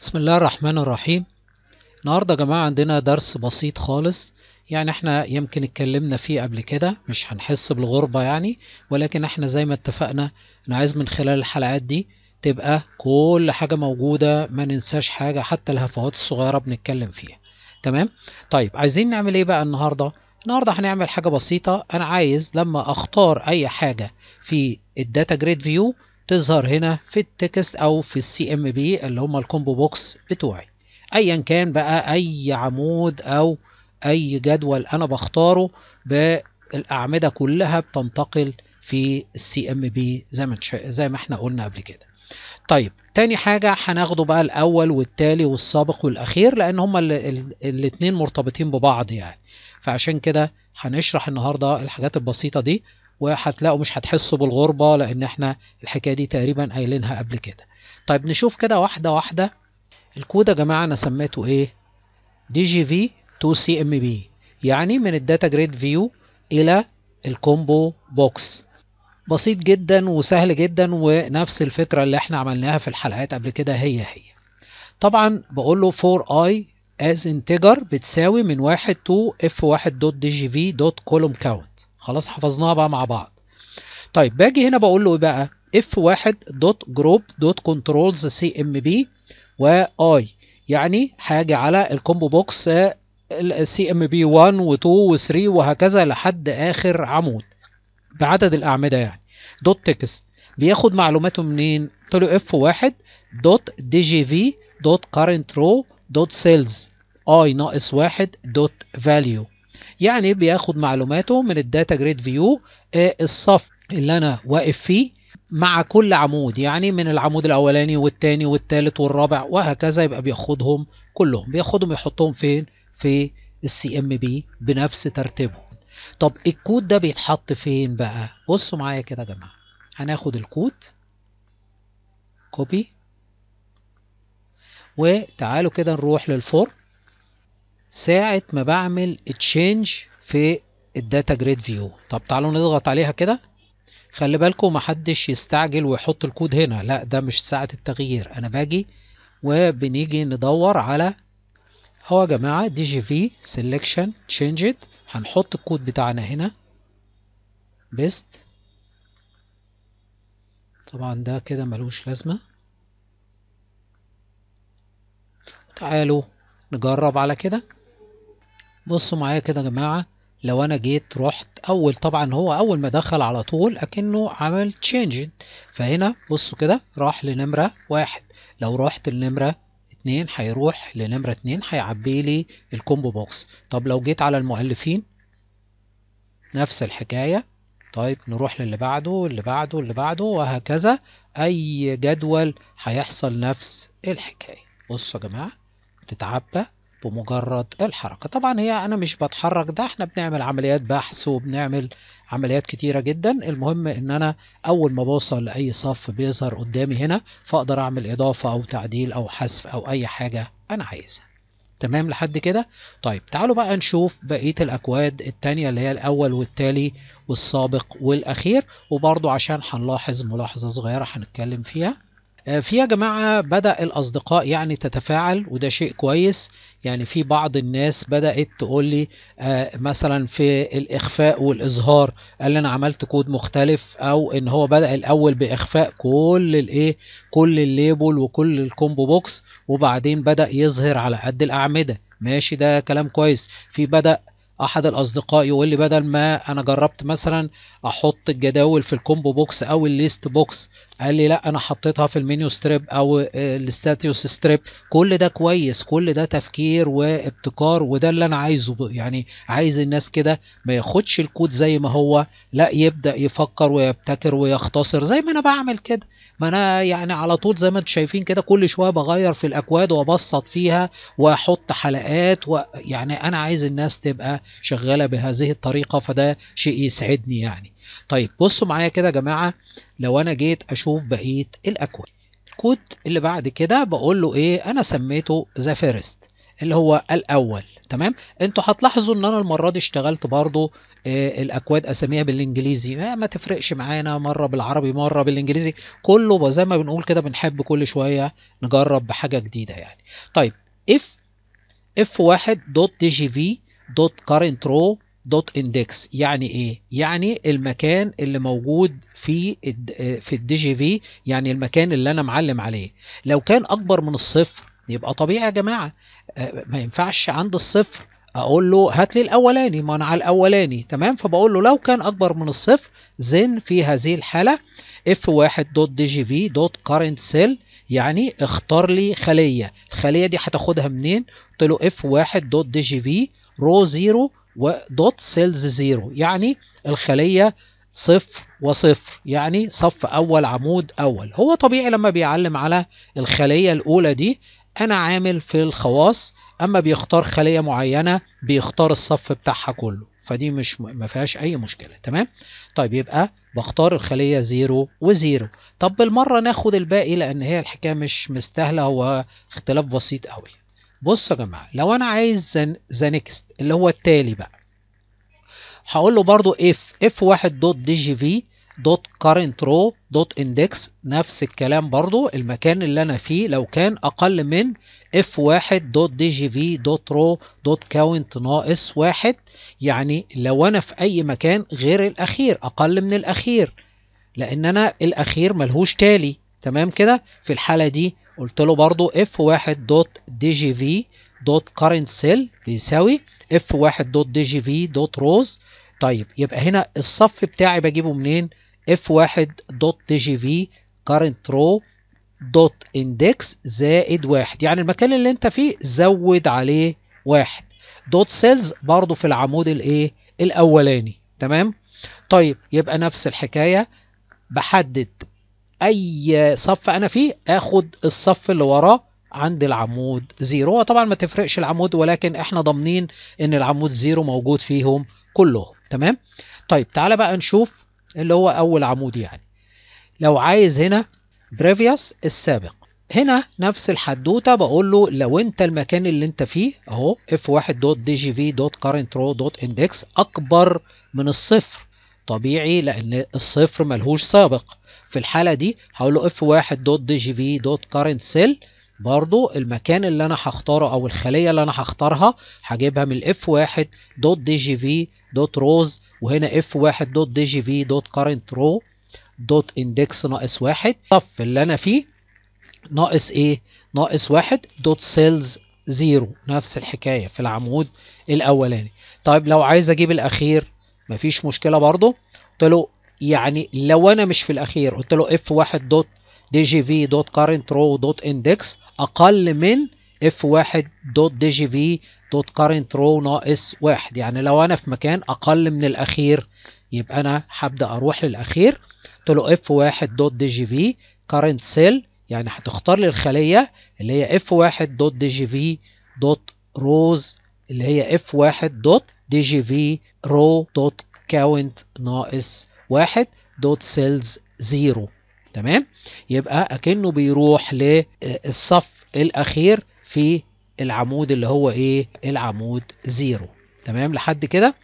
بسم الله الرحمن الرحيم النهاردة يا جماعة عندنا درس بسيط خالص يعني احنا يمكن اتكلمنا فيه قبل كده مش هنحس بالغربة يعني ولكن احنا زي ما اتفقنا انا عايز من خلال الحلقات دي تبقى كل حاجة موجودة ما ننساش حاجة حتى الهفوات الصغيرة بنتكلم فيها تمام طيب عايزين نعمل ايه بقى النهاردة النهاردة هنعمل حاجة بسيطة انا عايز لما اختار اي حاجة في الداتا جريد فيو تظهر هنا في التكست او في السي ام بي اللي هم الكومبو بوكس بتوعي ايا كان بقى اي عمود او اي جدول انا بختاره بالاعمده كلها بتنتقل في السي ام بي زي ما زي ما احنا قلنا قبل كده طيب تاني حاجة هناخده بقى الأول والتالي والسابق والأخير لأن هما الاتنين مرتبطين ببعض يعني فعشان كده هنشرح النهاردة الحاجات البسيطة دي وهتلاقوا مش هتحسوا بالغربة لأن احنا الحكاية دي تقريبا قايلينها قبل كده طيب نشوف كده واحدة واحدة الكود يا جماعة أنا سميته إيه؟ دي جي في تو سي ام بي يعني من الداتا جريد فيو إلى الكومبو بوكس بسيط جدا وسهل جدا ونفس الفكرة اللي احنا عملناها في الحلقات قبل كده هي هي طبعا بقول له 4 i از انتجر بتساوي من 1 في دوت 1dgvcolumn count خلاص حفظناها بقى مع بعض طيب باجي هنا بقول له ايه بقى f1 دوت جروب دوت كنترولز سي ام بي واي يعني هاجي على الكومبو بوكس السي ام بي 1 و2 و3 وهكذا لحد اخر عمود بعدد الاعمده يعني دوت تكست بياخد معلوماته منين طلع اف 1 دوت دي جي في دوت كارنت رو دوت سيلز اي ناقص 1 دوت فاليو يعني بياخد معلوماته من الداتا جريد فيو الصف اللي انا واقف فيه مع كل عمود يعني من العمود الاولاني والثاني والثالث والرابع وهكذا يبقى بياخدهم كلهم بياخدهم يحطهم فين في السي ام بي بنفس ترتيبهم طب الكود ده بيتحط فين بقى بصوا معايا كده يا جماعه هناخد الكود كوبي وتعالوا كده نروح للفورم ساعة ما بعمل تشينج في الداتا جريد فيو طب تعالوا نضغط عليها كده خلي بالكم محدش يستعجل ويحط الكود هنا لا ده مش ساعة التغيير انا باجي وبنيجي ندور على هو يا جماعة دي جي في سيلكشن تشينجد هنحط الكود بتاعنا هنا بيست طبعا ده كده ملوش لازمة تعالوا نجرب على كده بصوا معايا كده يا جماعة لو انا جيت رحت اول طبعا هو اول ما دخل على طول اكنه عمل تشينج فهنا بصوا كده راح لنمرة واحد لو رحت لنمرة اتنين هيروح لنمرة اتنين هيعبي لي الكومبو بوكس طب لو جيت على المؤلفين نفس الحكاية طيب نروح للي بعده اللي بعده اللي بعده وهكذا اي جدول هيحصل نفس الحكاية بصوا يا جماعة تتعبى بمجرد الحركة طبعا هي أنا مش بتحرك ده احنا بنعمل عمليات بحث وبنعمل عمليات كتيرة جدا المهم ان انا اول ما بوصل لأي صف بيظهر قدامي هنا فاقدر اعمل اضافة او تعديل او حذف او اي حاجة انا عايزها تمام لحد كده طيب تعالوا بقى نشوف بقية الأكواد الثانيه اللي هي الأول والتالي والسابق والأخير وبرضو عشان هنلاحظ ملاحظة صغيرة هنتكلم فيها آه، في يا جماعة بدأ الأصدقاء يعني تتفاعل وده شيء كويس يعني في بعض الناس بدأت تقول لي آه، مثلا في الإخفاء والإظهار قال أنا عملت كود مختلف أو إن هو بدأ الأول بإخفاء كل الإيه كل الليبل وكل الكومبو بوكس وبعدين بدأ يظهر على قد الأعمدة ماشي ده كلام كويس في بدأ احد الاصدقاء يقول لي بدل ما انا جربت مثلا احط الجداول في الكومبو بوكس او الليست بوكس قال لي لا انا حطيتها في المنيو ستريب او الستاتيوس ستريب كل ده كويس كل ده تفكير وابتكار وده اللي انا عايزه يعني عايز الناس كده ما ياخدش الكود زي ما هو لا يبدا يفكر ويبتكر ويختصر زي ما انا بعمل كده ما انا يعني على طول زي ما انتم شايفين كده كل شويه بغير في الاكواد وابسط فيها واحط حلقات ويعني انا عايز الناس تبقى شغاله بهذه الطريقه فده شيء يسعدني يعني طيب بصوا معايا كده يا جماعه لو انا جيت اشوف بقيه الاكواد الكود اللي بعد كده بقول له ايه انا سميته ذا فيرست اللي هو الاول تمام انتوا هتلاحظوا ان انا المره دي اشتغلت برضو إيه الاكواد اساميها بالانجليزي ما, آه، ما تفرقش معانا مره بالعربي مره بالانجليزي كله زي ما بنقول كده بنحب كل شويه نجرب بحاجه جديده يعني طيب اف اف دي جي في دوت كارنت رو دوت اندكس يعني ايه يعني المكان اللي موجود في في الدي جي في يعني المكان اللي انا معلم عليه لو كان اكبر من الصفر يبقى طبيعي يا جماعه آه، ما ينفعش عند الصفر اقول له هات لي الاولاني ما انا على الاولاني تمام فبقول له لو كان اكبر من الصفر زين في هذه الحاله اف 1 دوت دي جي في دوت كارنت سيل يعني اختار لي خليه الخليه دي هتاخدها منين قلت له اف 1 دوت دي جي في رو زيرو ودوت سيلز زيرو يعني الخلية صفر وصفر يعني صف أول عمود أول هو طبيعي لما بيعلم على الخلية الأولى دي أنا عامل في الخواص أما بيختار خلية معينة بيختار الصف بتاعها كله فدي مش ما فيهاش أي مشكلة تمام طيب يبقى بختار الخلية زيرو وزيرو طب بالمرة ناخد الباقي لأن هي الحكاية مش مستاهلة هو اختلاف بسيط قوي بصوا يا جماعه لو انا عايز ذا نيكست اللي هو التالي بقى هقول له برضو اف اف واحد دوت دي جي في دوت كارنت رو دوت اندكس نفس الكلام برضو المكان اللي انا فيه لو كان اقل من اف 1 دوت دي جي في دوت رو دوت كاونت ناقص واحد يعني لو انا في اي مكان غير الاخير اقل من الاخير لان انا الاخير ملهوش تالي تمام كده في الحالة دي قلت له برضو f1 دوت دوت current cell بيساوي f1 دوت دوت طيب يبقى هنا الصف بتاعي بجيبه منين f1 دوت current row دوت زائد واحد يعني المكان اللي انت فيه زود عليه واحد دوت سيلز برضو في العمود الايه الاولاني تمام طيب يبقى نفس الحكايه بحدد اي صف انا فيه اخد الصف اللي وراه عند العمود زيرو هو طبعا ما تفرقش العمود ولكن احنا ضامنين ان العمود زيرو موجود فيهم كلهم تمام طيب تعالى بقى نشوف اللي هو اول عمود يعني لو عايز هنا بريفيوس السابق هنا نفس الحدوته بقول له لو انت المكان اللي انت فيه اهو f1 دوت دي جي في دوت دوت اكبر من الصفر طبيعي لان الصفر ملهوش سابق في الحالة دي هقول له f1 دوت دي جي في دوت كارنت سيل برضو المكان اللي انا هختاره او الخلية اللي انا هختارها هجيبها من f1 دوت دي جي في دوت روز وهنا f1 دوت دي جي في دوت كارنت رو دوت اندكس ناقص واحد الصف اللي انا فيه ناقص ايه ناقص واحد دوت سيلز زيرو نفس الحكاية في العمود الاولاني طيب لو عايز اجيب الاخير مفيش مشكلة برضو قلت له يعني لو انا مش في الاخير قلت له اف 1 دوت دي جي في دوت كارنت رو دوت اندكس اقل من اف 1 دوت دي جي في دوت كارنت رو ناقص 1 يعني لو انا في مكان اقل من الاخير يبقى انا هبدا اروح للاخير قلت له اف 1 دوت دي جي في كارنت سيل يعني هتختار لي الخليه اللي هي اف 1 دوت دي جي في دوت روز اللي هي اف 1 دوت دي جي في رو دوت كاونت ناقص واحد دوت سيلز زيرو تمام يبقى اكنه بيروح للصف الاخير في العمود اللي هو ايه العمود زيرو تمام لحد كده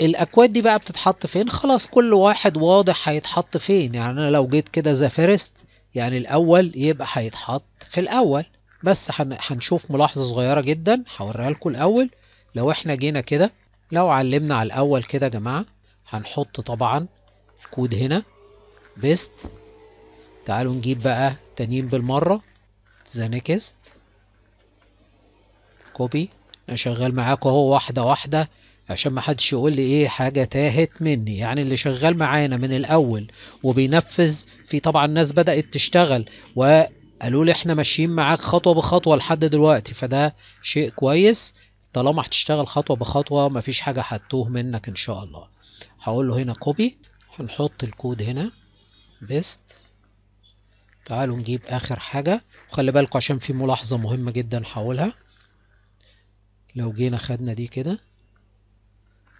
الاكواد دي بقى بتتحط فين خلاص كل واحد واضح هيتحط فين يعني انا لو جيت كده ذا فيرست يعني الاول يبقى هيتحط في الاول بس هنشوف ملاحظه صغيره جدا هوريها لكم الاول لو احنا جينا كده لو علمنا على الاول كده يا جماعه هنحط طبعا كود هنا بيست تعالوا نجيب بقى تانيين بالمرة ذا نيكست كوبي انا شغال معاكم اهو واحدة واحدة عشان ما حدش يقول لي ايه حاجة تاهت مني يعني اللي شغال معانا من الاول وبينفذ في طبعا ناس بدأت تشتغل وقالوا لي احنا ماشيين معاك خطوة بخطوة لحد دلوقتي فده شيء كويس طالما هتشتغل خطوة بخطوة مفيش حاجة هتوه منك ان شاء الله هقول له هنا كوبي هنحط الكود هنا بيست تعالوا نجيب اخر حاجة وخلي بالكم عشان في ملاحظة مهمة جدا هقولها لو جينا خدنا دي كده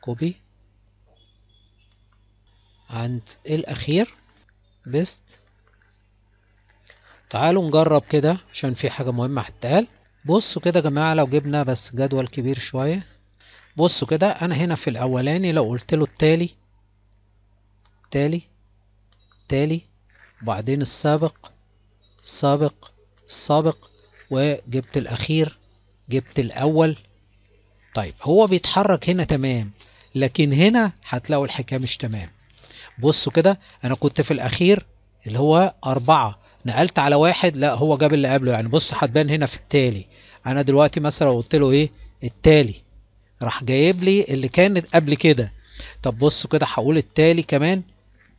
كوبي عند الاخير بيست تعالوا نجرب كده عشان في حاجة مهمة هتتقال بصوا كده يا جماعة لو جبنا بس جدول كبير شوية بصوا كده انا هنا في الاولاني لو قلت له التالي تالي تالي وبعدين السابق السابق السابق وجبت الأخير جبت الأول طيب هو بيتحرك هنا تمام لكن هنا هتلاقوا الحكاية مش تمام بصوا كده أنا كنت في الأخير اللي هو أربعة نقلت على واحد لا هو جاب اللي قبله يعني بص هتبان هنا في التالي أنا دلوقتي مثلا قلت له إيه التالي راح جايب لي اللي كانت قبل كده طب بصوا كده هقول التالي كمان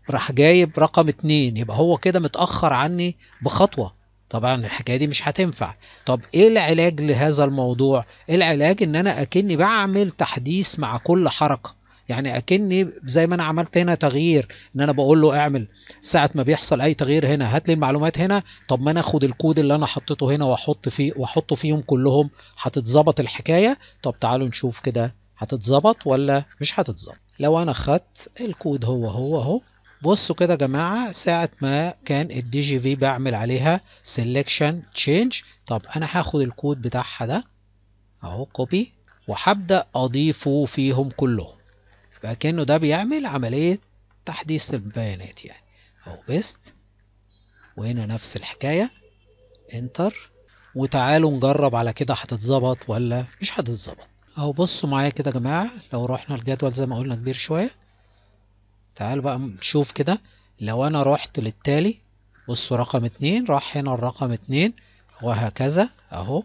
راح جايب رقم اتنين يبقى هو كده متأخر عني بخطوة طبعا الحكاية دي مش هتنفع طب ايه العلاج لهذا الموضوع العلاج ان انا اكني بعمل تحديث مع كل حركة يعني اكني زي ما انا عملت هنا تغيير ان انا بقول له اعمل ساعه ما بيحصل اي تغيير هنا هات لي المعلومات هنا طب ما انا اخد الكود اللي انا حطيته هنا واحط فيه واحطه فيهم كلهم هتتظبط الحكايه طب تعالوا نشوف كده هتتظبط ولا مش هتتظبط لو انا خدت الكود هو هو اهو بصوا كده يا جماعة ساعة ما كان الدي جي في بعمل عليها selection change طب أنا هاخد الكود بتاعها ده أهو كوبي وهبدأ أضيفه فيهم كلهم فكانه ده بيعمل عملية تحديث البيانات يعني أهو بيست وهنا نفس الحكاية انتر وتعالوا نجرب على كده هتتظبط ولا مش هتتظبط اهو بصوا معايا كده يا جماعة لو رحنا الجدول زي ما قلنا كبير شوية تعال بقى نشوف كده لو انا رحت للتالي بصوا رقم اتنين راح هنا الرقم اتنين وهكذا اهو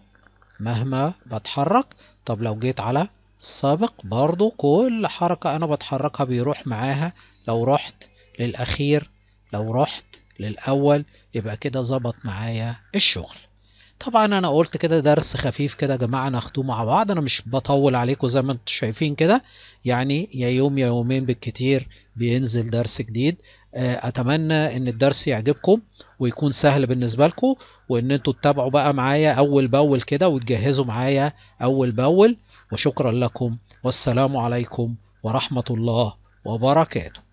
مهما بتحرك طب لو جيت على السابق برضو كل حركة انا بتحركها بيروح معاها لو رحت للاخير لو رحت للاول يبقى كده ظبط معايا الشغل طبعا انا قلت كده درس خفيف كده يا جماعه ناخدوه مع بعض انا مش بطول عليكم زي ما انتم شايفين كده يعني يا يوم يا يومين بالكتير بينزل درس جديد آه، اتمنى ان الدرس يعجبكم ويكون سهل بالنسبه لكم وان انتوا تتابعوا بقى معايا اول باول كده وتجهزوا معايا اول باول وشكرا لكم والسلام عليكم ورحمه الله وبركاته